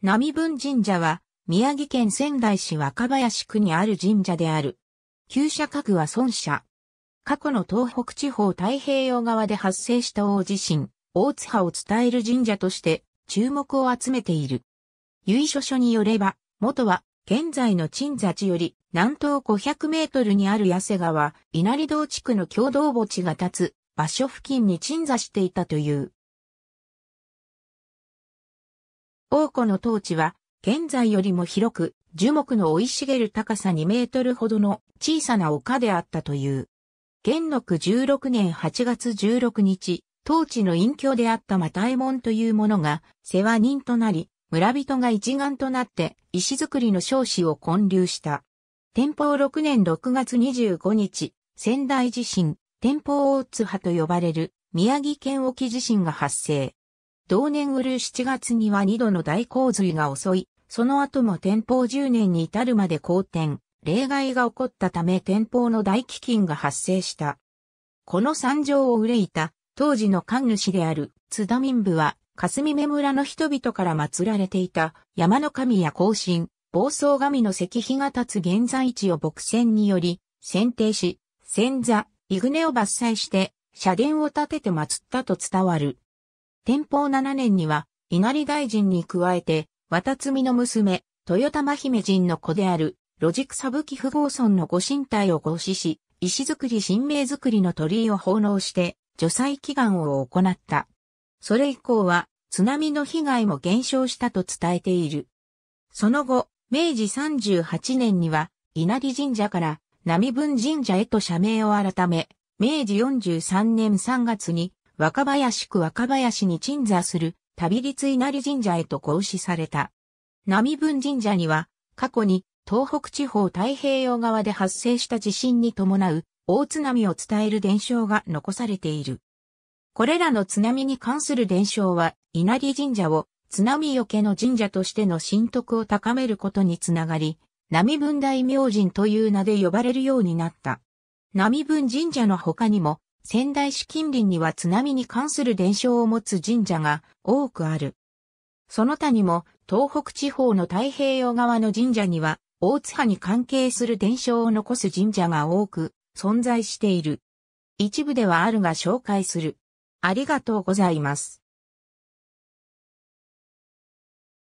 並文神社は、宮城県仙台市若林区にある神社である。旧社家具は孫社。過去の東北地方太平洋側で発生した大地震、大津波を伝える神社として注目を集めている。由緒書によれば、元は現在の鎮座地より南東500メートルにある八瀬川、稲荷堂地区の共同墓地が立つ場所付近に鎮座していたという。王庫の当地は、現在よりも広く、樹木の生い茂る高さ2メートルほどの小さな丘であったという。元禄16年8月16日、当地の隠居であった又右衛門という者が世話人となり、村人が一丸となって石造りの少子を建立した。天保6年6月25日、仙台地震、天保大津波と呼ばれる宮城県沖地震が発生。同年うる7月には2度の大洪水が襲い、その後も天保10年に至るまで好転、例外が起こったため天保の大飢饉が発生した。この惨状を憂いた、当時の神主である津田民部は、霞目村の人々から祀られていた山の神や行進、暴走神の石碑が立つ現在地を牧船により、選定し、仙座、イグネを伐採して、社殿を建てて祀ったと伝わる。天保7年には、稲荷大臣に加えて、渡積の娘、豊玉姫人の子である、ロジクサブキ不合村のご神体を合祀し、石造り神明造りの鳥居を奉納して、除災祈願を行った。それ以降は、津波の被害も減少したと伝えている。その後、明治38年には、稲荷神社から、波文神社へと社名を改め、明治43年3月に、若林区若林に鎮座する旅立稲荷神社へと行使された。波文神社には、過去に東北地方太平洋側で発生した地震に伴う大津波を伝える伝承が残されている。これらの津波に関する伝承は、稲荷神社を津波よけの神社としての神徳を高めることにつながり、波文大明神という名で呼ばれるようになった。波文神社の他にも、仙台市近隣には津波に関する伝承を持つ神社が多くある。その他にも東北地方の太平洋側の神社には大津波に関係する伝承を残す神社が多く存在している。一部ではあるが紹介する。ありがとうございます。